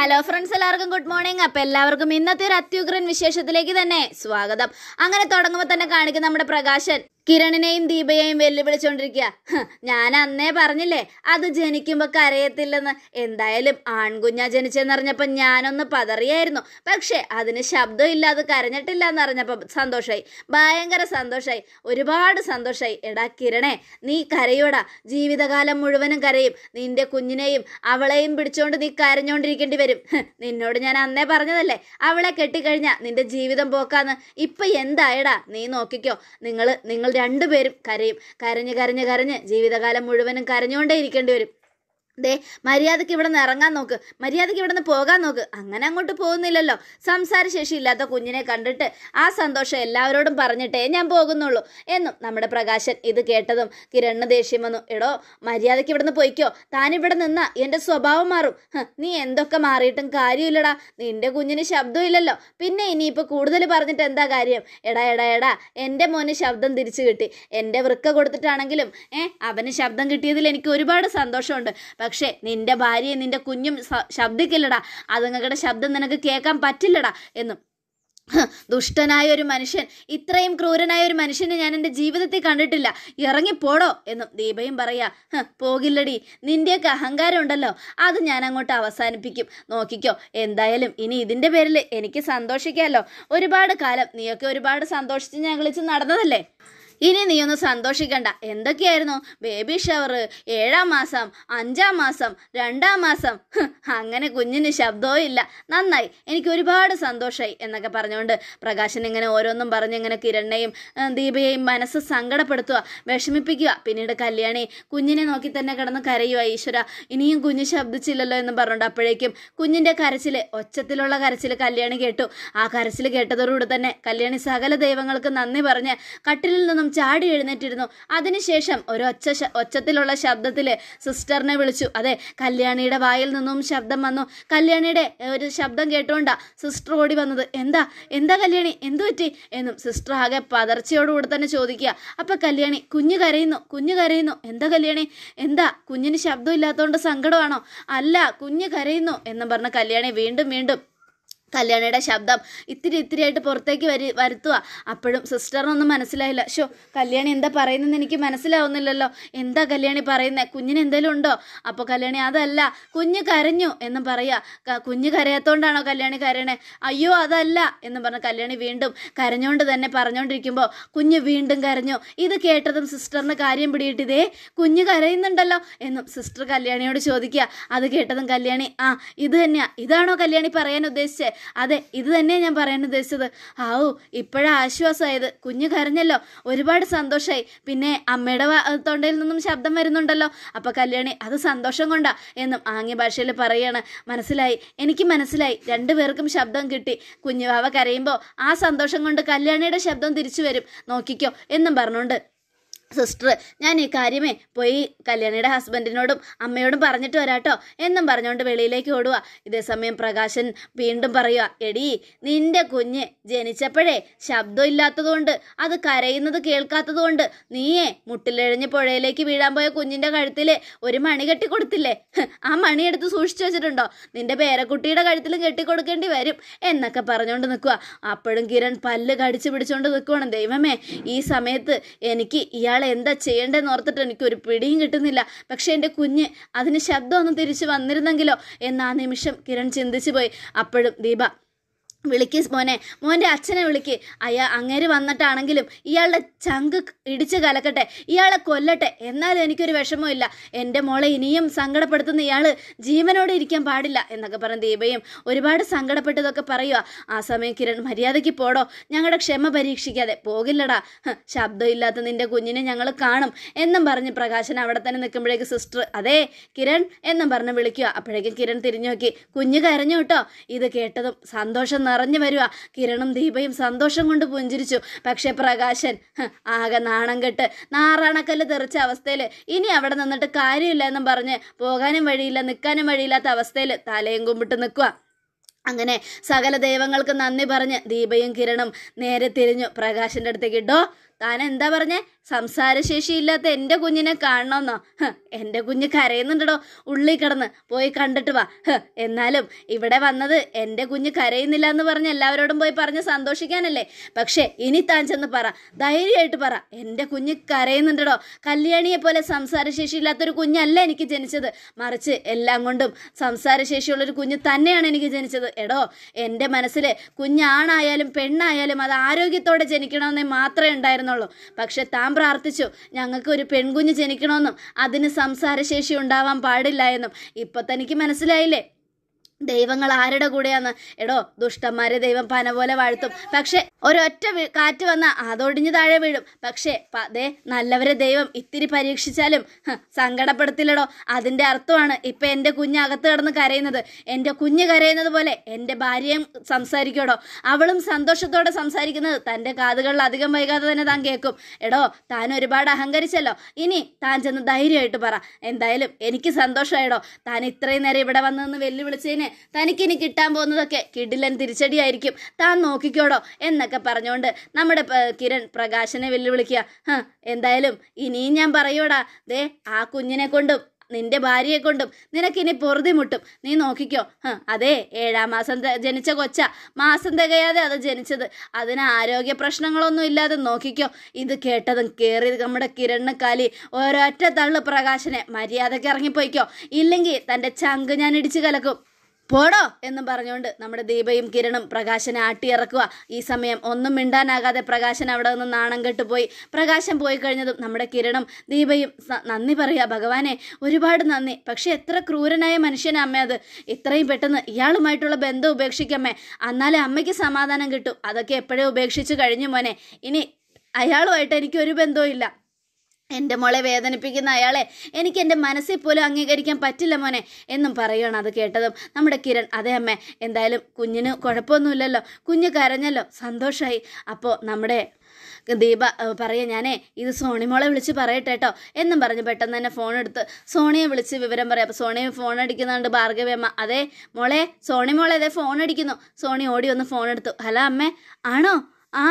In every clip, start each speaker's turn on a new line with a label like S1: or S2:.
S1: hello friends എല്ലാവർക്കും good morning അപ്പോൾ എല്ലാവർക്കും ഇന്നത്തെ ഒരു അത്യുഗ്രൻ വിശേഷത്തിലേക്ക് തന്നെ സ്വാഗതം അങ്ങനെ തുടങ്ങുമ്പോൾ തന്നെ കാണിക്കുന്ന നമ്മുടെ പ്രകാശൻ കിരണിനെയും ദീപയെയും വെല്ലുവിളിച്ചോണ്ടിരിക്കുക ഞാൻ അന്നേ പറഞ്ഞില്ലേ അത് ജനിക്കുമ്പോൾ കരയത്തില്ലെന്ന് എന്തായാലും ആൺകുഞ്ഞ ജനിച്ചെന്നറിഞ്ഞപ്പോൾ ഞാനൊന്ന് പതറിയായിരുന്നു പക്ഷേ അതിന് ശബ്ദം ഇല്ലാതെ കരഞ്ഞിട്ടില്ല എന്നറിഞ്ഞപ്പോൾ സന്തോഷായി ഭയങ്കര സന്തോഷായി ഒരുപാട് സന്തോഷായി എടാ കിരണേ നീ കരയൂടാ ജീവിതകാലം മുഴുവനും കരയും നിന്റെ കുഞ്ഞിനെയും അവളെയും പിടിച്ചോണ്ട് നീ കരഞ്ഞോണ്ടിരിക്കേണ്ടി വരും നിന്നോട് ഞാൻ അന്നേ പറഞ്ഞതല്ലേ അവളെ കെട്ടിക്കഴിഞ്ഞാ നിന്റെ ജീവിതം പോക്കാന്ന് ഇപ്പൊ എന്തായടാ നീ നോക്കിക്കോ നിങ്ങൾ നിങ്ങൾ രണ്ടുപേരും കരയും കരഞ്ഞ് കരഞ്ഞ് കരഞ്ഞ് ജീവിതകാലം മുഴുവനും കരഞ്ഞുകൊണ്ടേ ഇരിക്കേണ്ടി വരും ദേ മര്യാദക്ക് ഇവിടെ നിന്ന് ഇറങ്ങാൻ നോക്ക് മര്യാദക്ക് ഇവിടെ നിന്ന് പോകാൻ നോക്ക് അങ്ങനെ അങ്ങോട്ട് പോകുന്നില്ലല്ലോ സംസാരശേഷി ഇല്ലാത്ത കുഞ്ഞിനെ കണ്ടിട്ട് ആ സന്തോഷം എല്ലാവരോടും പറഞ്ഞിട്ടേ ഞാൻ പോകുന്നുള്ളൂ എന്നും നമ്മുടെ പ്രകാശൻ ഇത് കേട്ടതും കിരണ് ദേഷ്യം വന്നു എടോ മര്യാദക്ക് ഇവിടെ നിന്ന് പോയിക്കോ താനിവിടെ നിന്നാ എൻ്റെ സ്വഭാവം മാറും നീ എന്തൊക്കെ മാറിയിട്ടും കാര്യമില്ലടാ നിന്റെ കുഞ്ഞിന് ശബ്ദമില്ലല്ലോ പിന്നെ ഇനിയിപ്പോൾ കൂടുതൽ പറഞ്ഞിട്ട് എന്താ കാര്യം എടാ എടാ എടാ എൻ്റെ മോന് ശബ്ദം തിരിച്ചു കിട്ടി എൻ്റെ വൃക്ക കൊടുത്തിട്ടാണെങ്കിലും ഏഹ് അവന് ശബ്ദം കിട്ടിയതിൽ എനിക്ക് ഒരുപാട് സന്തോഷമുണ്ട് പക്ഷേ നിന്റെ ഭാര്യയും നിന്റെ കുഞ്ഞും ശബ്ദിക്കില്ലടാ അതുങ്ങളുടെ ശബ്ദം നിനക്ക് കേൾക്കാൻ പറ്റില്ലടാ എന്നും ദുഷ്ടനായ ഒരു മനുഷ്യൻ ഇത്രയും ക്രൂരനായ ഒരു മനുഷ്യനെ ഞാൻ എൻ്റെ ജീവിതത്തിൽ കണ്ടിട്ടില്ല ഇറങ്ങിപ്പോടോ എന്നും ദീപയും പറയാ പോകില്ലടി നിന്റെയൊക്കെ അഹങ്കാരം ഉണ്ടല്ലോ അത് ഞാൻ അങ്ങോട്ട് അവസാനിപ്പിക്കും നോക്കിക്കോ എന്തായാലും ഇനി ഇതിൻ്റെ പേരിൽ എനിക്ക് സന്തോഷിക്കാമല്ലോ ഒരുപാട് കാലം നീയൊക്കെ ഒരുപാട് സന്തോഷിച്ച് ഞാൻ വിളിച്ച് നടന്നതല്ലേ ഇനി നീ ഒന്ന് സന്തോഷിക്കണ്ട എന്തൊക്കെയായിരുന്നു ബേബി ഷവർ ഏഴാം മാസം അഞ്ചാം മാസം രണ്ടാം മാസം അങ്ങനെ കുഞ്ഞിന് ശബ്ദവും ഇല്ല നന്നായി എനിക്ക് ഒരുപാട് സന്തോഷമായി എന്നൊക്കെ പറഞ്ഞുകൊണ്ട് പ്രകാശൻ ഇങ്ങനെ ഓരോന്നും പറഞ്ഞ് ഇങ്ങനെ കിരണ്ണയും ദീപയെയും മനസ്സ് സങ്കടപ്പെടുത്തുക വിഷമിപ്പിക്കുക പിന്നീട് കല്യാണി കുഞ്ഞിനെ നോക്കി തന്നെ കിടന്ന് കരയുക ഈശ്വര ഇനിയും കുഞ്ഞ് ശബ്ദിച്ചില്ലല്ലോ എന്ന് പറഞ്ഞുകൊണ്ട് അപ്പോഴേക്കും കുഞ്ഞിൻ്റെ കരച്ചിൽ ഒച്ചത്തിലുള്ള കരച്ചിൽ കല്യാണി കേട്ടു ആ കരച്ചിൽ കേട്ടതോടുകൂടി തന്നെ കല്യാണി സകല ദൈവങ്ങൾക്ക് നന്ദി പറഞ്ഞ് കട്ടിലിൽ നിന്നും നിന്നും ചാടി എഴുന്നേറ്റിരുന്നു അതിനുശേഷം ഒരൊച്ച ഒച്ചത്തിലുള്ള ശബ്ദത്തിൽ സിസ്റ്ററിനെ വിളിച്ചു അതെ കല്യാണിയുടെ വായിൽ നിന്നും ശബ്ദം വന്നു കല്യാണിയുടെ ഒരു ശബ്ദം കേട്ടുകൊണ്ടാ സിസ്റ്റർ ഓടി വന്നത് എന്താ എന്താ കല്യാണി എന്തു പറ്റി എന്നും സിസ്റ്റർ ആകെ പതർച്ചയോടുകൂടെ തന്നെ ചോദിക്കുക അപ്പൊ കല്യാണി കുഞ്ഞ് കരയുന്നു കുഞ്ഞ് കരയുന്നു എന്താ കല്യാണി എന്താ കുഞ്ഞിന് ശബ്ദം ഇല്ലാത്തതുകൊണ്ട് സങ്കടമാണോ അല്ല കുഞ്ഞ് കരയുന്നു എന്നും പറഞ്ഞ കല്യാണി വീണ്ടും വീണ്ടും കല്യാണിയുടെ ശബ്ദം ഇത്തിരി ഇത്തിരിയായിട്ട് പുറത്തേക്ക് വരി വരുത്തുക അപ്പോഴും സിസ്റ്ററിനൊന്നും മനസ്സിലായില്ല ഷോ കല്യാണി എന്താ പറയുന്നതെന്ന് എനിക്ക് മനസ്സിലാവുന്നില്ലല്ലോ എന്താ കല്യാണി പറയുന്നത് കുഞ്ഞിന് എന്തെങ്കിലും ഉണ്ടോ അപ്പോൾ കല്യാണി അതല്ല കുഞ്ഞ് കരഞ്ഞു എന്ന് പറയുക കുഞ്ഞ് കരയാത്തോണ്ടാണോ കല്യാണി കരയണേ അയ്യോ അതല്ല എന്ന് പറഞ്ഞ് കല്യാണി വീണ്ടും കരഞ്ഞുകൊണ്ട് തന്നെ പറഞ്ഞുകൊണ്ടിരിക്കുമ്പോൾ കുഞ്ഞ് വീണ്ടും കരഞ്ഞു ഇത് കേട്ടതും സിസ്റ്ററിന് കാര്യം പിടിയിട്ട് ഇതേ കുഞ്ഞ് കരയുന്നുണ്ടല്ലോ എന്നും സിസ്റ്റർ കല്യാണിയോട് ചോദിക്കുക അത് കേട്ടതും കല്യാണി ആ ഇത് തന്നെയാ ഇതാണോ കല്യാണി പറയാൻ ഉദ്ദേശിച്ചത് അതെ ഇത് തന്നെയാണ് ഞാൻ പറയാൻ ഉദ്ദേശിച്ചത് ആവു ഇപ്പോഴാ ആശ്വാസമായത് കുഞ്ഞ് കരഞ്ഞല്ലോ ഒരുപാട് സന്തോഷമായി പിന്നെ അമ്മയുടെ തൊണ്ടയിൽ നിന്നും ശബ്ദം വരുന്നുണ്ടല്ലോ അപ്പോൾ കല്യാണി അത് സന്തോഷം കൊണ്ടാ എന്നും ആംഗ്യ ഭാഷയിൽ പറയാണ് മനസ്സിലായി എനിക്ക് മനസ്സിലായി രണ്ടുപേർക്കും ശബ്ദം കിട്ടി കുഞ്ഞുവാവ കരയുമ്പോൾ ആ സന്തോഷം കൊണ്ട് കല്യാണിയുടെ ശബ്ദം തിരിച്ചു വരും നോക്കിക്കോ എന്നും പറഞ്ഞുകൊണ്ട് സിസ്റ്റർ ഞാൻ ഈ കാര്യമേ പോയി കല്യാണിയുടെ ഹസ്ബൻഡിനോടും അമ്മയോടും പറഞ്ഞിട്ട് വരാട്ടോ എന്നും പറഞ്ഞുകൊണ്ട് വെളിയിലേക്ക് ഓടുക ഇതേ സമയം പ്രകാശൻ വീണ്ടും പറയുക എടി നിന്റെ കുഞ്ഞ് ജനിച്ചപ്പോഴേ ശബ്ദം ഇല്ലാത്തതുകൊണ്ട് അത് കരയുന്നത് കേൾക്കാത്തതുകൊണ്ട് നീയേ മുട്ടിലെഴിഞ്ഞ് പുഴയിലേക്ക് വീഴാൻ പോയ കുഞ്ഞിൻ്റെ കഴുത്തിൽ ഒരു മണി കെട്ടി ആ മണി എടുത്ത് സൂക്ഷിച്ചു വെച്ചിട്ടുണ്ടോ നിന്റെ പേരക്കുട്ടിയുടെ കഴുത്തിലും കെട്ടിക്കൊടുക്കേണ്ടി വരും എന്നൊക്കെ പറഞ്ഞുകൊണ്ട് നിൽക്കുക അപ്പോഴും കിരൺ പല്ല് കടിച്ചു പിടിച്ചുകൊണ്ട് നിൽക്കുവാണ് ദൈവമേ ഈ സമയത്ത് എനിക്ക് ഇയാൾ അയാൾ എന്താ ചെയ്യേണ്ടതെന്ന് ഓർത്തിട്ട് എനിക്കൊരു പിടിയും കിട്ടുന്നില്ല പക്ഷേ എൻ്റെ കുഞ്ഞ് അതിന് ശബ്ദമൊന്നും തിരിച്ചു വന്നിരുന്നെങ്കിലോ എന്ന ആ നിമിഷം കിരൺ ചിന്തിച്ചു പോയി അപ്പോഴും ദീപ വിളിക്ക് മോനെ മോൻ്റെ അച്ഛനെ വിളിക്ക് അയ്യാ അങ്ങേര് വന്നിട്ടാണെങ്കിലും ഇയാളുടെ ചങ്ക് ഇടിച്ച് കലക്കട്ടെ ഇയാളെ കൊല്ലട്ടെ എന്നാലും എനിക്കൊരു വിഷമമില്ല എൻ്റെ മോളെ ഇനിയും സങ്കടപ്പെടുത്തുന്ന ഇയാൾ ജീവനോടെ ഇരിക്കാൻ പാടില്ല എന്നൊക്കെ പറഞ്ഞ് ദീപയും ഒരുപാട് സങ്കടപ്പെട്ടതൊക്കെ പറയുക ആ സമയം കിരൺ മര്യാദയ്ക്ക് പോടോ ഞങ്ങളുടെ ക്ഷമ പരീക്ഷിക്കാതെ പോകില്ലടാ ശബ്ദമില്ലാത്ത നിൻ്റെ കുഞ്ഞിനെ ഞങ്ങൾ കാണും എന്നും പറഞ്ഞ് പ്രകാശൻ അവിടെ തന്നെ നിൽക്കുമ്പോഴേക്ക് സിസ്റ്റർ അതേ കിരൺ എന്നും പറഞ്ഞ് വിളിക്കുക അപ്പോഴേക്കും കിരൺ തിരിഞ്ഞു നോക്കി കുഞ്ഞ് കരഞ്ഞു കേട്ടോ ഇത് കേട്ടതും സന്തോഷം നിറ നിറഞ്ഞു വരിക കിരണും ദീപയും സന്തോഷം കൊണ്ട് പുഞ്ചിരിച്ചു പക്ഷേ പ്രകാശൻ ആകെ നാണം കെട്ട് നാറാണക്കല്ല് തെറിച്ച അവസ്ഥയിൽ ഇനി അവിടെ നിന്നിട്ട് കാര്യമില്ല എന്നും പറഞ്ഞ് പോകാനും വഴിയില്ല നിൽക്കാനും വഴിയില്ലാത്ത അവസ്ഥയിൽ തലയും കുമ്പിട്ട് നിൽക്കുക അങ്ങനെ സകല ദൈവങ്ങൾക്ക് നന്ദി പറഞ്ഞ് ദീപയും കിരണും നേരെ തിരിഞ്ഞു പ്രകാശിൻ്റെ അടുത്തേക്ക് ഇട്ടോ താൻ എന്താ പറഞ്ഞേ സംസാരശേഷിയില്ലാത്ത എൻ്റെ കുഞ്ഞിനെ കാണണമെന്നോ എൻ്റെ കുഞ്ഞ് കരയുന്നുണ്ടോ ഉള്ളിൽ കിടന്ന് പോയി കണ്ടിട്ട് വാ എന്നാലും ഇവിടെ വന്നത് എൻ്റെ കുഞ്ഞ് കരയുന്നില്ല എന്ന് പറഞ്ഞ് എല്ലാവരോടും പോയി പറഞ്ഞ് സന്തോഷിക്കാനല്ലേ പക്ഷേ ഇനി താൻ ചെന്ന് പറ ധൈര്യമായിട്ട് പറ എൻ്റെ കുഞ്ഞ് കരയുന്നുണ്ടോ കല്യാണിയെ പോലെ സംസാരശേഷിയില്ലാത്തൊരു കുഞ്ഞല്ല എനിക്ക് ജനിച്ചത് മറിച്ച് എല്ലാം കൊണ്ടും സംസാരശേഷിയുള്ളൊരു കുഞ്ഞ് തന്നെയാണ് എനിക്ക് ജനിച്ചത് എടോ എൻ്റെ മനസ്സിൽ കുഞ്ഞാണായാലും പെണ്ണായാലും അത് ആരോഗ്യത്തോടെ ജനിക്കണമെന്നേ മാത്രമേ ഉണ്ടായിരുന്നു എന്നുള്ളൂ പക്ഷെ താൻ പ്രാർത്ഥിച്ചു ഞങ്ങൾക്ക് ഒരു പെൺകുഞ്ഞ് ജനിക്കണമെന്നും അതിന് സംസാരശേഷി ഉണ്ടാവാൻ പാടില്ല എന്നും ഇപ്പൊ തനിക്ക് മനസ്സിലായില്ലേ ദൈവങ്ങൾ ആരുടെ കൂടെയാണ് എടോ ദുഷ്ടന്മാരെ ദൈവം പന പോലെ വാഴ്ത്തും പക്ഷെ ഒരൊറ്റ കാറ്റ് വന്നാൽ അതോടിഞ്ഞ് താഴെ വീഴും പക്ഷേ അതേ നല്ലവരെ ദൈവം ഇത്തിരി പരീക്ഷിച്ചാലും സങ്കടപ്പെടുത്തില്ലടോ അതിൻ്റെ അർത്ഥമാണ് ഇപ്പം എൻ്റെ കുഞ്ഞ് അകത്ത് കിടന്ന് കരയുന്നത് എൻ്റെ കുഞ്ഞ് കരയുന്നത് പോലെ എൻ്റെ ഭാര്യയും സംസാരിക്കടോ അവളും സന്തോഷത്തോടെ സംസാരിക്കുന്നത് തൻ്റെ കാതുകളിൽ അധികം വൈകാതെ തന്നെ താൻ കേൾക്കും എടോ താൻ ഒരുപാട് അഹങ്കരിച്ചല്ലോ ഇനി താൻ ചെന്ന് ധൈര്യമായിട്ട് പറ എന്തായാലും എനിക്ക് സന്തോഷമായിടോ താൻ ഇത്രയും നേരം ഇവിടെ വന്നതെന്ന് വെല്ലുവിളിച്ചതിന് തന്നെ തനിക്കിനി കിട്ടാൻ പോകുന്നതൊക്കെ കിടിലൻ തിരിച്ചടിയായിരിക്കും താൻ നോക്കിക്കോടോ എന്നൊക്കെ പറഞ്ഞുകൊണ്ട് നമ്മുടെ കിരൺ പ്രകാശനെ വെല്ലുവിളിക്കുക എന്തായാലും ഇനിയും ഞാൻ പറയൂടാ ദേ ആ കുഞ്ഞിനെ കൊണ്ടും നിന്റെ ഭാര്യയെ കൊണ്ടും നിനക്കിനി പൊറുതി മുട്ടും നീ നോക്കിക്കോ അതെ ഏഴാം മാസം ജനിച്ച കൊച്ച മാസം തികയാതെ അത് ജനിച്ചത് അതിന് ആരോഗ്യ പ്രശ്നങ്ങളൊന്നും ഇല്ലാതെ നോക്കിക്കോ ഇത് കേട്ടതും കയറി നമ്മുടെ കിരണ് കാലി ഒരൊറ്റ തള്ളു പ്രകാശനെ മര്യാദയ്ക്ക് ഇറങ്ങിപ്പോയിക്കോ ഇല്ലെങ്കിൽ തൻ്റെ ചങ്ക് ഞാൻ ഇടിച്ചു കലക്കും പോടോ എന്ന് പറഞ്ഞുകൊണ്ട് നമ്മുടെ ദീപയും കിരണും പ്രകാശനെ ആട്ടിയിറക്കുക ഈ സമയം ഒന്നും മിണ്ടാനാകാതെ പ്രകാശൻ അവിടെ നിന്ന് നാണം കെട്ടുപോയി പ്രകാശം പോയി കഴിഞ്ഞതും നമ്മുടെ കിരണും ദീപയും നന്ദി പറയുക ഭഗവാനെ ഒരുപാട് നന്ദി പക്ഷേ എത്ര ക്രൂരനായ മനുഷ്യനാ അമ്മ അത് ഇത്രയും പെട്ടെന്ന് ഇയാളുമായിട്ടുള്ള ബന്ധം ഉപേക്ഷിക്കമ്മേ എന്നാലേ അമ്മയ്ക്ക് സമാധാനം കിട്ടും അതൊക്കെ എപ്പോഴേ ഉപേക്ഷിച്ച് കഴിഞ്ഞു മോനെ ഇനി അയാളുമായിട്ട് എനിക്ക് ഒരു ബന്ധവും ഇല്ല എൻ്റെ മോളെ വേദനിപ്പിക്കുന്ന അയാളെ എനിക്ക് എൻ്റെ മനസ്സിൽ പോലും അംഗീകരിക്കാൻ പറ്റില്ല മോനെ എന്നും പറയുകയാണ് അത് കേട്ടതും നമ്മുടെ കിരൺ അതെ അമ്മ എന്തായാലും കുഞ്ഞിന് കുഴപ്പമൊന്നുമില്ലല്ലോ കുഞ്ഞ് കരഞ്ഞല്ലോ സന്തോഷമായി അപ്പോൾ നമ്മുടെ ദീപ പറയുക ഞാനേ ഇത് സോണിമോളെ വിളിച്ച് പറയട്ടെ കേട്ടോ എന്നും പറഞ്ഞ് പെട്ടെന്ന് തന്നെ ഫോൺ എടുത്ത് സോണിയെ വിളിച്ച് വിവരം പറയാം അപ്പോൾ സോണിയെ ഫോൺ അടിക്കുന്നുണ്ട് ഭാർഗവിയമ്മ അതെ മോളെ സോണി മോളെ അതെ ഫോൺ അടിക്കുന്നു സോണി ഓടി വന്ന് ഫോൺ എടുത്തു ഹലോ അമ്മേ ആണോ ആ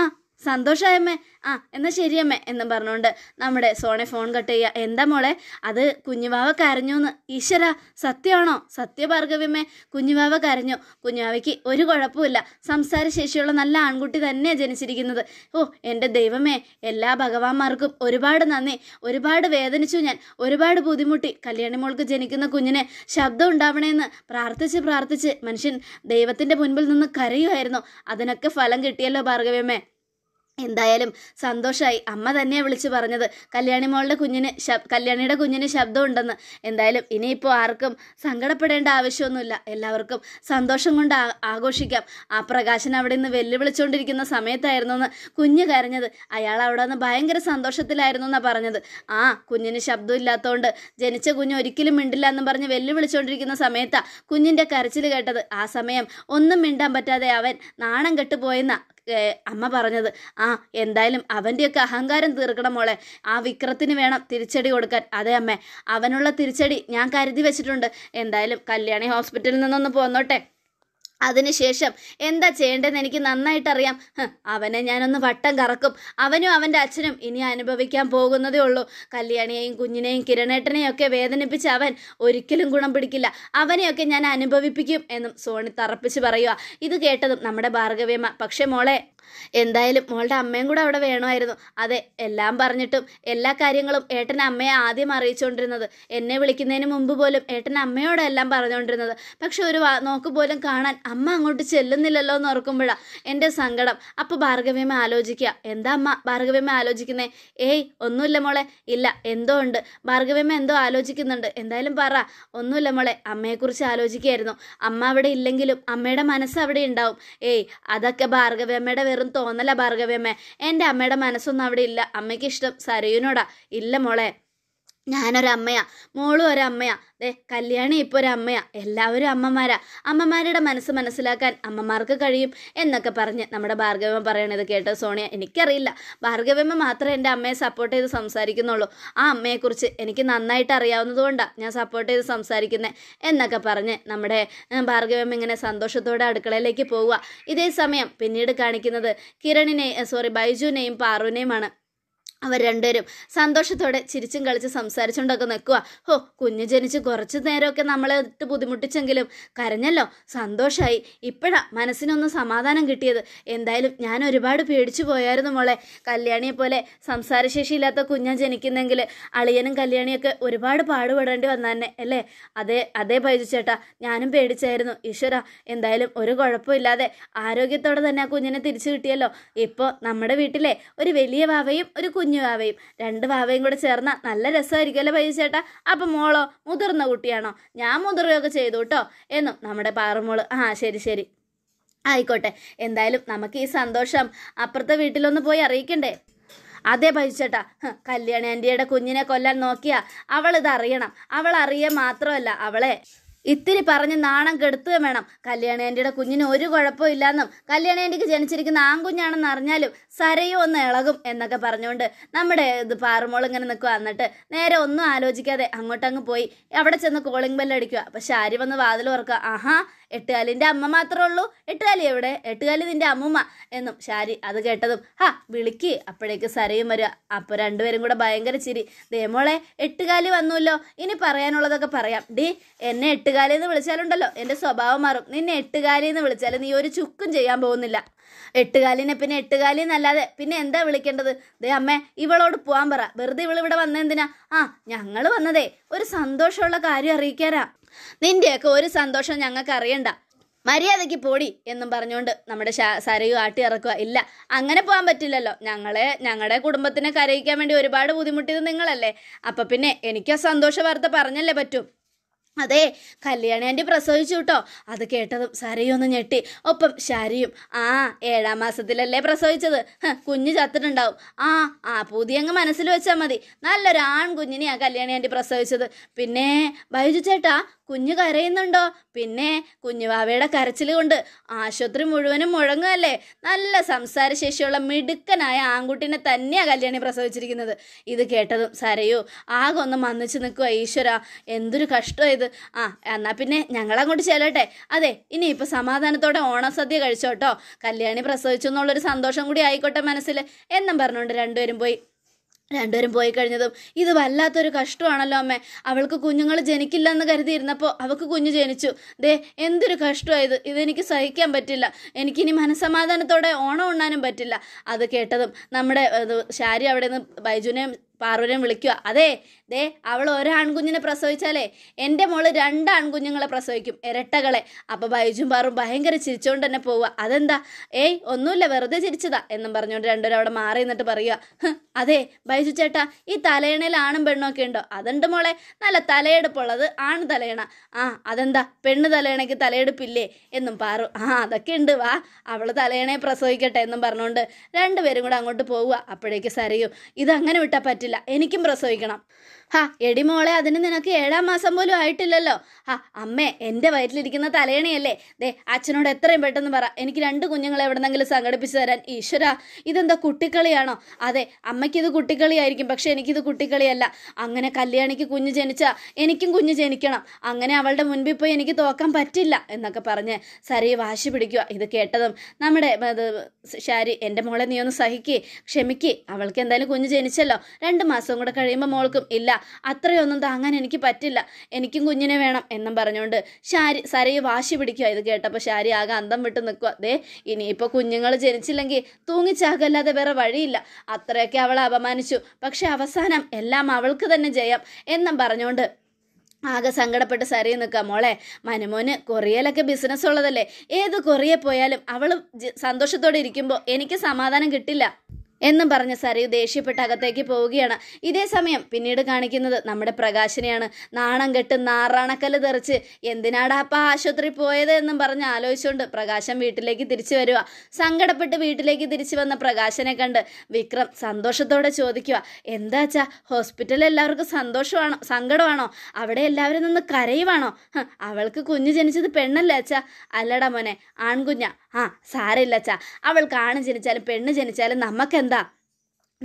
S1: സന്തോഷമായമ്മേ ആ എന്നാൽ ശരിയമ്മേ എന്നും പറഞ്ഞുകൊണ്ട് നമ്മുടെ സോണെ ഫോൺ കട്ട് ചെയ്യുക എന്താ മോളെ അത് കുഞ്ഞുവാവ എന്ന് ഈശ്വര സത്യമാണോ സത്യഭാർഗവ്യമ്മേ കുഞ്ഞുവാവ കരഞ്ഞു കുഞ്ഞുവാവയ്ക്ക് ഒരു കുഴപ്പമില്ല സംസാരശേഷിയുള്ള നല്ല ആൺകുട്ടി തന്നെയാണ് ജനിച്ചിരിക്കുന്നത് ഓ എൻ്റെ ദൈവമേ എല്ലാ ഭഗവാന്മാർക്കും ഒരുപാട് നന്ദി ഒരുപാട് വേദനിച്ചു ഞാൻ ഒരുപാട് ബുദ്ധിമുട്ടി കല്യാണി മോൾക്ക് ജനിക്കുന്ന കുഞ്ഞിന് ശബ്ദം ഉണ്ടാവണേന്ന് പ്രാർത്ഥിച്ച് പ്രാർത്ഥിച്ച് മനുഷ്യൻ ദൈവത്തിൻ്റെ മുൻപിൽ നിന്ന് കരയുമായിരുന്നു അതിനൊക്കെ ഫലം കിട്ടിയല്ലോ ഭാർഗവ്യമ്മേ എന്തായാലും സന്തോഷമായി അമ്മ തന്നെ വിളിച്ച് പറഞ്ഞത് കല്യാണി മോളുടെ കുഞ്ഞിന് ശബ് കല്യാണിയുടെ കുഞ്ഞിന് ശബ്ദമുണ്ടെന്ന് എന്തായാലും ഇനിയിപ്പോൾ ആർക്കും സങ്കടപ്പെടേണ്ട ആവശ്യമൊന്നുമില്ല എല്ലാവർക്കും സന്തോഷം കൊണ്ട് ആഘോഷിക്കാം ആ പ്രകാശൻ അവിടെ നിന്ന് വെല്ലുവിളിച്ചുകൊണ്ടിരിക്കുന്ന സമയത്തായിരുന്നു എന്ന് കുഞ്ഞ് കരഞ്ഞത് അയാൾ അവിടെ നിന്ന് ഭയങ്കര സന്തോഷത്തിലായിരുന്നു എന്നാണ് പറഞ്ഞത് ആ കുഞ്ഞിന് ശബ്ദം ഇല്ലാത്തതുകൊണ്ട് ജനിച്ച കുഞ്ഞ് ഒരിക്കലും മിണ്ടില്ല എന്ന് പറഞ്ഞ് വെല്ലുവിളിച്ചുകൊണ്ടിരിക്കുന്ന സമയത്താണ് കുഞ്ഞിൻ്റെ കരച്ചിൽ കേട്ടത് ആ സമയം ഒന്നും മിണ്ടാൻ പറ്റാതെ അവൻ നാണം കെട്ടുപോയെന്ന അമ്മ പറഞ്ഞത് ആ എന്തായാലും അവൻ്റെയൊക്കെ അഹങ്കാരം തീർക്കണം മോളെ ആ വിക്രത്തിന് വേണം തിരിച്ചടി കൊടുക്കാൻ അതെ അമ്മേ അവനുള്ള തിരിച്ചടി ഞാൻ കരുതി വെച്ചിട്ടുണ്ട് എന്തായാലും കല്യാണി ഹോസ്പിറ്റലിൽ നിന്നൊന്ന് പോന്നോട്ടെ അതിനുശേഷം എന്താ ചെയ്യേണ്ടതെന്ന് എനിക്ക് നന്നായിട്ടറിയാം അവനെ ഞാനൊന്ന് വട്ടം കറക്കും അവനും അവൻ്റെ അച്ഛനും ഇനി അനുഭവിക്കാൻ പോകുന്നതേ ഉള്ളൂ കല്യാണിയെയും കുഞ്ഞിനെയും കിരണേട്ടനെയും ഒക്കെ വേദനിപ്പിച്ച് അവൻ ഒരിക്കലും ഗുണം പിടിക്കില്ല അവനെയൊക്കെ ഞാൻ അനുഭവിപ്പിക്കും എന്നും സോണി തറപ്പിച്ച് പറയുക ഇത് കേട്ടതും നമ്മുടെ ഭാർഗവ്യമ്മ പക്ഷേ മോളെ എന്തായാലും മോളുടെ അമ്മയും കൂടെ അവിടെ വേണമായിരുന്നു അതെ എല്ലാം പറഞ്ഞിട്ടും എല്ലാ കാര്യങ്ങളും ഏട്ടൻ അമ്മയെ ആദ്യം അറിയിച്ചുകൊണ്ടിരുന്നത് എന്നെ വിളിക്കുന്നതിന് മുമ്പ് പോലും ഏട്ടൻ അമ്മയോടെ എല്ലാം പറഞ്ഞുകൊണ്ടിരുന്നത് പക്ഷെ ഒരു നോക്ക് പോലും കാണാൻ അമ്മ അങ്ങോട്ട് ചെല്ലുന്നില്ലല്ലോ എന്ന് ഓർക്കുമ്പോഴാണ് എൻ്റെ സങ്കടം അപ്പോൾ ഭാർഗവ്യമ്മ ആലോചിക്കുക എന്താ അമ്മ ഭാർഗവ്യമ്മ ആലോചിക്കുന്നേ ഏയ് ഒന്നുമില്ല മോളെ ഇല്ല എന്തോ ഉണ്ട് ഭാർഗവ്യമ്മ എന്തോ ആലോചിക്കുന്നുണ്ട് എന്തായാലും പറ ഒന്നുമില്ല മോളെ അമ്മയെക്കുറിച്ച് ആലോചിക്കുകയായിരുന്നു അമ്മ അവിടെ ഇല്ലെങ്കിലും അമ്മയുടെ മനസ്സ് അവിടെ ഉണ്ടാവും ഏയ് അതൊക്കെ ഭാർഗവ്യമ്മയുടെ വെറും തോന്നല ഭാർഗവ്യമ്മേ എൻ്റെ അമ്മയുടെ മനസ്സൊന്നും അവിടെ ഇല്ല അമ്മയ്ക്ക് ഇഷ്ടം സരയുനോടാ ഇല്ല മോളെ ഞാനൊരമ്മയാ മോളും ഒരമ്മയാ ദേ കല്യാണി ഇപ്പോൾ ഒരമ്മയാ എല്ലാവരും അമ്മമാരാ അമ്മമാരുടെ മനസ്സ് മനസ്സിലാക്കാൻ അമ്മമാർക്ക് കഴിയും എന്നൊക്കെ പറഞ്ഞ് നമ്മുടെ ഭാർഗവമ്മ പറയണത് കേട്ട് സോണിയ എനിക്കറിയില്ല ഭാർഗവമ്മ മാത്രമേ എൻ്റെ അമ്മയെ സപ്പോർട്ട് ചെയ്ത് സംസാരിക്കുന്നുള്ളൂ ആ അമ്മയെക്കുറിച്ച് എനിക്ക് നന്നായിട്ട് അറിയാവുന്നതുകൊണ്ടാണ് ഞാൻ സപ്പോർട്ട് ചെയ്ത് സംസാരിക്കുന്നത് എന്നൊക്കെ പറഞ്ഞ് നമ്മുടെ ഭാർഗവമ്മ ഇങ്ങനെ സന്തോഷത്തോടെ അടുക്കളയിലേക്ക് പോവുക ഇതേ സമയം പിന്നീട് കാണിക്കുന്നത് കിരണിനെ സോറി ബൈജുവിനെയും പാറുവിനെയുമാണ് അവർ രണ്ടുപേരും സന്തോഷത്തോടെ ചിരിച്ചും കളിച്ച് സംസാരിച്ചുകൊണ്ടൊക്കെ നിൽക്കുക ഹോ കുഞ്ഞ് ജനിച്ച് കുറച്ച് നേരമൊക്കെ നമ്മളെ ഇട്ട് ബുദ്ധിമുട്ടിച്ചെങ്കിലും കരഞ്ഞല്ലോ സന്തോഷമായി ഇപ്പോഴാ മനസ്സിനൊന്ന് സമാധാനം കിട്ടിയത് എന്തായാലും ഞാൻ ഒരുപാട് പേടിച്ചു പോയായിരുന്നു മോളെ കല്യാണിയെ പോലെ സംസാരശേഷിയില്ലാത്ത കുഞ്ഞ ജനിക്കുന്നെങ്കിൽ അളിയനും കല്യാണിയൊക്കെ ഒരുപാട് പാടുപെടേണ്ടി വന്ന തന്നെ അല്ലേ അതേ അതേ ബൈജു ചേട്ടാ ഞാനും പേടിച്ചായിരുന്നു ഈശ്വര എന്തായാലും ഒരു കുഴപ്പമില്ലാതെ ആരോഗ്യത്തോടെ തന്നെ ആ കുഞ്ഞിനെ തിരിച്ചു കിട്ടിയല്ലോ ഇപ്പോൾ നമ്മുടെ വീട്ടിലെ ഒരു വലിയ വാവയും ഒരു കുഞ്ഞു വാവയും രണ്ട് വാവയും കൂടെ ചേർന്നാൽ നല്ല രസമായിരിക്കും അല്ലേ പയ്യ ചേട്ടാ അപ്പം മോളോ മുതിർന്ന കുട്ടിയാണോ ഞാൻ മുതിർകയൊക്കെ ചെയ്തു കേട്ടോ എന്നും നമ്മുടെ പാറമോള് ആ ശരി ശരി ആയിക്കോട്ടെ എന്തായാലും നമുക്ക് ഈ സന്തോഷം അപ്പുറത്തെ വീട്ടിലൊന്ന് പോയി അറിയിക്കണ്ടേ അതെ പൈച്ചേട്ടാ കല്യാണി ആൻറ്റിയുടെ കുഞ്ഞിനെ കൊല്ലാൻ നോക്കിയാ ഇത് അറിയണം അവൾ അറിയാൻ മാത്രമല്ല അവളെ ഇത്തിരി പറഞ്ഞ് നാണം കെടുത്തുകയും വേണം കല്യാണേൻ്റെ കുഞ്ഞിന് ഒരു കുഴപ്പവും ഇല്ലാന്നും കല്യാണേൻ്റെക്ക് ജനിച്ചിരിക്കുന്ന ആൺകുഞ്ഞാണെന്ന് അറിഞ്ഞാലും സരയോ ഒന്ന് ഇളകും എന്നൊക്കെ പറഞ്ഞുകൊണ്ട് നമ്മുടെ ഇത് പാറുമോൾ ഇങ്ങനെ നിൽക്കുക എന്നിട്ട് നേരെ ഒന്നും ആലോചിക്കാതെ അങ്ങോട്ടങ്ങ് പോയി അവിടെ ചെന്ന് കോളിംഗ് ബെല്ലടിക്കുക പക്ഷെ ആര് വന്ന് വാതിൽ ഓർക്കുക ആഹാ എട്ടുകാലിൻ്റെ അമ്മ മാത്രമേ ഉള്ളൂ എട്ടുകാലി എവിടെ എട്ടുകാലി നിൻ്റെ അമ്മുമ്മ എന്നും ശാരി അത് കേട്ടതും ഹാ വിളിക്ക് അപ്പോഴേക്ക് സരയും വരിക അപ്പോൾ രണ്ടുപേരും കൂടെ ഭയങ്കര ചിരി ദേമോളെ എട്ടുകാലി വന്നുല്ലോ ഇനി പറയാനുള്ളതൊക്കെ പറയാം ഡി എന്നെ എട്ടുകാലി എന്ന് വിളിച്ചാലുണ്ടല്ലോ എൻ്റെ സ്വഭാവം മാറും നിന്നെ എട്ടുകാലി എന്ന് വിളിച്ചാൽ നീ ഒരു ചുക്കും ചെയ്യാൻ പോകുന്നില്ല എട്ടുകാലിനെ പിന്നെ എട്ടുകാലി എന്നല്ലാതെ പിന്നെ എന്താ വിളിക്കേണ്ടത് ദേ അമ്മേ ഇവളോട് പോകാൻ പറ വെറുതെ ഇവളിവിടെ വന്നെന്തിനാ ആ ഞങ്ങൾ വന്നതേ ഒരു സന്തോഷമുള്ള കാര്യം അറിയിക്കാനാ നിന്റെയൊക്കെ ഒരു സന്തോഷം ഞങ്ങൾക്ക് അറിയണ്ട മര്യാദയ്ക്ക് പോടി എന്നും പറഞ്ഞുകൊണ്ട് നമ്മുടെ സരയു ആട്ടി ഇറക്കുക ഇല്ല അങ്ങനെ പോകാൻ പറ്റില്ലല്ലോ ഞങ്ങളെ ഞങ്ങളുടെ കുടുംബത്തിനെ കരയിക്കാൻ വേണ്ടി ഒരുപാട് ബുദ്ധിമുട്ടിയത് നിങ്ങളല്ലേ അപ്പം പിന്നെ എനിക്ക് ആ സന്തോഷ വാർത്ത പറഞ്ഞല്ലേ പറ്റും അതെ കല്യാണി ആൻറ്റി പ്രസവിച്ചു കേട്ടോ അത് കേട്ടതും സരയൊന്ന് ഞെട്ടി ഒപ്പം ശരിയും ആ ഏഴാം മാസത്തിലല്ലേ പ്രസവിച്ചത് കുഞ്ഞ് ചത്തിട്ടുണ്ടാവും ആ ആ പുതിയങ്ങ് മനസ്സിൽ വെച്ചാൽ മതി നല്ലൊരു ആൺകുഞ്ഞിനെയാണ് കല്യാണി ആൻറ്റി പ്രസവിച്ചത് പിന്നെ ബൈജു ചേട്ടാ കുഞ്ഞ് കരയുന്നുണ്ടോ പിന്നെ കുഞ്ഞുവാവയുടെ കരച്ചിൽ കൊണ്ട് ആശുപത്രി മുഴുവനും മുഴങ്ങുകയല്ലേ നല്ല സംസാരശേഷിയുള്ള മിടുക്കനായ ആൺകുട്ടീനെ തന്നെയാണ് കല്യാണി പ്രസവിച്ചിരിക്കുന്നത് ഇത് കേട്ടതും സരയോ ആകെ ഒന്ന് മന്നിച്ചു നിൽക്കുക ഈശ്വര എന്തൊരു കഷ്ടം ഇത് ആ എന്നാൽ പിന്നെ ഞങ്ങളങ്ങോട്ട് ചെല്ലട്ടെ അതെ ഇനി ഇപ്പോൾ സമാധാനത്തോടെ ഓണസദ്യ കഴിച്ചോട്ടോ കല്യാണി പ്രസവിച്ചു എന്നുള്ളൊരു സന്തോഷം കൂടി ആയിക്കോട്ടെ മനസ്സിൽ എന്നും പറഞ്ഞുകൊണ്ട് രണ്ടുപേരും പോയി രണ്ടുപേരും പോയി കഴിഞ്ഞതും ഇത് വല്ലാത്തൊരു കഷ്ടമാണല്ലോ അമ്മേ അവൾക്ക് കുഞ്ഞുങ്ങൾ എന്ന് കരുതിയിരുന്നപ്പോൾ അവൾക്ക് കുഞ്ഞു ജനിച്ചു ദേ എന്തൊരു കഷ്ടമായത് ഇതെനിക്ക് സഹിക്കാൻ പറ്റില്ല എനിക്കിനി മനസ്സമാധാനത്തോടെ ഓണം ഉണ്ണാനും പറ്റില്ല അത് കേട്ടതും നമ്മുടെ ശാരി അവിടെ നിന്ന് ബൈജുനെയും പാർവനെ വിളിക്കുക അതെ ദേ അവൾ ഒരാൺകുഞ്ഞിനെ പ്രസവിച്ചാലേ എൻ്റെ മോള് രണ്ട് ആൺകുഞ്ഞുങ്ങളെ പ്രസവിക്കും ഇരട്ടകളെ അപ്പോൾ ബൈജും പാറും ഭയങ്കര ചിരിച്ചുകൊണ്ട് തന്നെ പോവുക അതെന്താ ഏയ് ഒന്നുമില്ല വെറുതെ ചിരിച്ചതാ എന്നും പറഞ്ഞുകൊണ്ട് രണ്ടുപേരും അവിടെ മാറി നിന്നിട്ട് പറയുക അതെ ബൈജു ചേട്ടാ ഈ തലയണയിൽ ആണും പെണ്ണും ഒക്കെ ഉണ്ടോ അതുണ്ട് മോളെ നല്ല തലയെടുപ്പുള്ളത് ആണ് തലയണ ആ അതെന്താ പെണ്ണ് തലയണയ്ക്ക് തലയെടുപ്പില്ലേ എന്നും പാറു ആ അതൊക്കെ ഉണ്ട് വാ അവൾ തലയണയെ പ്രസവിക്കട്ടെ എന്നും പറഞ്ഞുകൊണ്ട് രണ്ടുപേരും കൂടെ അങ്ങോട്ട് പോവുക അപ്പോഴേക്ക് സരയും ഇതങ്ങനെ വിട്ടാൽ പറ്റില്ല പറ്റില്ല എനിക്കും പ്രസവിക്കണം ഹാ എടി മോളെ അതിന് നിനക്ക് ഏഴാം മാസം പോലും ആയിട്ടില്ലല്ലോ ആ അമ്മേ എൻ്റെ വയറ്റിലിരിക്കുന്ന തലേണയല്ലേ ദേ അച്ഛനോട് എത്രയും പെട്ടെന്ന് പറ എനിക്ക് രണ്ട് കുഞ്ഞുങ്ങളെ എവിടെന്നെങ്കിലും സംഘടിപ്പിച്ചു തരാൻ ഈശ്വര ഇതെന്താ കുട്ടിക്കളിയാണോ അതെ അമ്മയ്ക്കിത് കുട്ടിക്കളിയായിരിക്കും പക്ഷെ എനിക്കിത് കുട്ടിക്കളിയല്ല അങ്ങനെ കല്യാണിക്ക് കുഞ്ഞ് ജനിച്ചാൽ എനിക്കും കുഞ്ഞ് ജനിക്കണം അങ്ങനെ അവളുടെ മുൻപിൽ പോയി എനിക്ക് തോക്കാൻ പറ്റില്ല എന്നൊക്കെ പറഞ്ഞ് സരി വാശി പിടിക്കുക ഇത് കേട്ടതും നമ്മുടെ ശാരി എൻ്റെ മോളെ നീ ഒന്ന് സഹിക്കേ ക്ഷമിക്കേ അവൾക്ക് എന്തായാലും കുഞ്ഞ് ജനിച്ചല്ലോ രണ്ട് മാസം കൂടെ കഴിയുമ്പോൾ മോൾക്കും ഇല്ല അത്രയൊന്നും താങ്ങാൻ എനിക്ക് പറ്റില്ല എനിക്കും കുഞ്ഞിനെ വേണം എന്നും പറഞ്ഞുകൊണ്ട് ശാരി സരയെ വാശി പിടിക്കുക ഇത് കേട്ടപ്പോൾ ശാരി ആകെ അന്തം വിട്ട് നിൽക്കുക ദേ ഇനിയിപ്പോൾ കുഞ്ഞുങ്ങൾ ജനിച്ചില്ലെങ്കിൽ തൂങ്ങിച്ചാകല്ലാതെ വേറെ വഴിയില്ല അത്രയൊക്കെ അവളെ അപമാനിച്ചു പക്ഷെ അവസാനം എല്ലാം അവൾക്ക് തന്നെ ജയം എന്നും പറഞ്ഞുകൊണ്ട് ആകെ സങ്കടപ്പെട്ട് സരി നിൽക്കുക മോളെ മനുമോന് കൊറിയയിലൊക്കെ ബിസിനസ് ഉള്ളതല്ലേ ഏത് കൊറിയ പോയാലും അവൾ സന്തോഷത്തോടെ ഇരിക്കുമ്പോൾ എനിക്ക് സമാധാനം കിട്ടില്ല എന്നും പറഞ്ഞ് സരയു ദേഷ്യപ്പെട്ട് അകത്തേക്ക് പോവുകയാണ് ഇതേ സമയം പിന്നീട് കാണിക്കുന്നത് നമ്മുടെ പ്രകാശിനെയാണ് നാണം കെട്ട് നാറാണക്കല് തെറിച്ച് എന്തിനാടാ അപ്പം ആശുപത്രി പോയത് എന്നും പറഞ്ഞ് ആലോചിച്ചുകൊണ്ട് പ്രകാശം വീട്ടിലേക്ക് തിരിച്ചു വരിക സങ്കടപ്പെട്ട് വീട്ടിലേക്ക് തിരിച്ചു വന്ന പ്രകാശനെ കണ്ട് വിക്രം സന്തോഷത്തോടെ ചോദിക്കുക എന്താച്ചാ ഹോസ്പിറ്റലിൽ എല്ലാവർക്കും സന്തോഷമാണോ സങ്കടമാണോ അവിടെ എല്ലാവരും നിന്ന് കരയുവാണോ അവൾക്ക് കുഞ്ഞ് ജനിച്ചത് പെണ്ണല്ലേ അച്ഛാ അല്ലടാ മോനെ ആൺകുഞ്ഞ ആ സാരില്ല അച്ഛാ അവൾക്ക് ആണ് ജനിച്ചാലും പെണ്ണ് ജനിച്ചാലും നമുക്കെന്താ ಹೌದಾ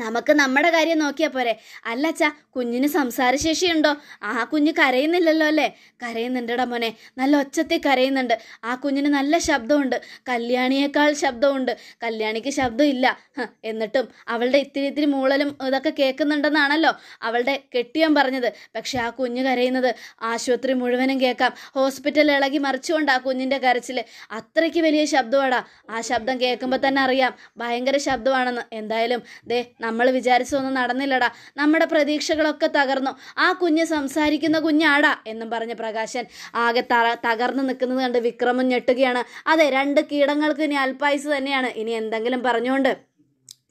S1: നമുക്ക് നമ്മുടെ കാര്യം നോക്കിയാൽ പോരെ അല്ല അച്ഛാ കുഞ്ഞിന് സംസാരശേഷിയുണ്ടോ ആ കുഞ്ഞ് കരയുന്നില്ലല്ലോ അല്ലേ കരയുന്നുണ്ടടാ മോനെ നല്ല ഒച്ചത്തിൽ കരയുന്നുണ്ട് ആ കുഞ്ഞിന് നല്ല ശബ്ദമുണ്ട് കല്യാണിയേക്കാൾ ശബ്ദമുണ്ട് കല്യാണിക്ക് ശബ്ദമില്ല എന്നിട്ടും അവളുടെ ഇത്തിരി ഇത്തിരി മൂളലും ഇതൊക്കെ കേൾക്കുന്നുണ്ടെന്നാണല്ലോ അവളുടെ കെട്ടിയാൻ പറഞ്ഞത് പക്ഷെ ആ കുഞ്ഞ് കരയുന്നത് ആശുപത്രി മുഴുവനും കേൾക്കാം ഹോസ്പിറ്റൽ ഇളകി മറിച്ചുകൊണ്ട് ആ കുഞ്ഞിൻ്റെ കരച്ചിൽ അത്രയ്ക്ക് വലിയ ശബ്ദമാടാ ആ ശബ്ദം കേൾക്കുമ്പോൾ തന്നെ അറിയാം ഭയങ്കര ശബ്ദമാണെന്ന് എന്തായാലും ദേ നമ്മൾ വിചാരിച്ചൊന്നും നടന്നില്ലടാ നമ്മുടെ പ്രതീക്ഷകളൊക്കെ തകർന്നു ആ കുഞ്ഞ് സംസാരിക്കുന്ന കുഞ്ഞാടാ എന്നും പറഞ്ഞ പ്രകാശൻ ആകെ തറ തകർന്നു നിൽക്കുന്നത് കണ്ട് വിക്രമം ഞെട്ടുകയാണ് അതെ രണ്ട് കീടങ്ങൾക്ക് ഇനി അൽപായുസ് തന്നെയാണ് ഇനി എന്തെങ്കിലും പറഞ്ഞുകൊണ്ട്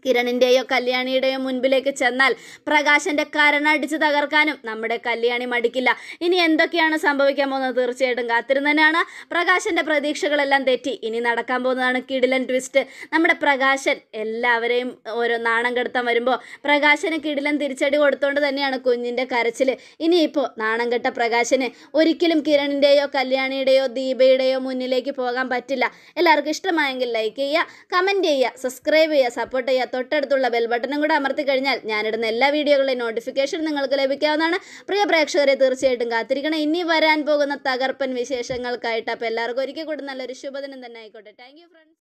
S1: കിരണിന്റെയോ കല്യാണിയുടെയോ മുൻപിലേക്ക് ചെന്നാൽ പ്രകാശന്റെ കരണടിച്ച് തകർക്കാനും നമ്മുടെ കല്യാണി മടിക്കില്ല ഇനി എന്തൊക്കെയാണ് സംഭവിക്കാൻ പോകുന്നത് തീർച്ചയായിട്ടും തന്നെയാണ് പ്രകാശന്റെ പ്രതീക്ഷകളെല്ലാം തെറ്റി ഇനി നടക്കാൻ പോകുന്നതാണ് കിടിലൻ ട്വിസ്റ്റ് നമ്മുടെ പ്രകാശൻ എല്ലാവരെയും ഓരോ നാണം കെടുത്താൻ വരുമ്പോൾ പ്രകാശന് കിടിലൻ തിരിച്ചടി കൊടുത്തുകൊണ്ട് തന്നെയാണ് കുഞ്ഞിന്റെ കരച്ചിൽ ഇനിയിപ്പോൾ നാണം കെട്ട പ്രകാശന് ഒരിക്കലും കിരണിന്റെയോ കല്യാണിയുടെയോ ദീപയുടെയോ മുന്നിലേക്ക് പോകാൻ പറ്റില്ല എല്ലാവർക്കും ഇഷ്ടമായെങ്കിൽ ലൈക്ക് ചെയ്യുക കമൻറ്റ് ചെയ്യുക സബ്സ്ക്രൈബ് ചെയ്യുക സപ്പോർട്ട് ചെയ്യുക തൊട്ടടുത്തുള്ള ബെൽ ബട്ടണും കൂടെ അമർത്തി കഴിഞ്ഞാൽ ഞാനിടുന്ന എല്ലാ വീഡിയോകളുടെയും നോട്ടിഫിക്കേഷൻ നിങ്ങൾക്ക് ലഭിക്കാവുന്നതാണ് പ്രിയ പ്രേക്ഷകരെ തീർച്ചയായിട്ടും കാത്തിരിക്കണം ഇനി വരാൻ പോകുന്ന തകർപ്പൻ വിശേഷങ്ങൾക്കായിട്ട് അപ്പോൾ എല്ലാവർക്കും ഒരിക്കൽ കൂടി നല്ലൊരു ശുഭദിനം തന്നെ ആയിക്കോട്ടെ താങ്ക് ഫ്രണ്ട്സ്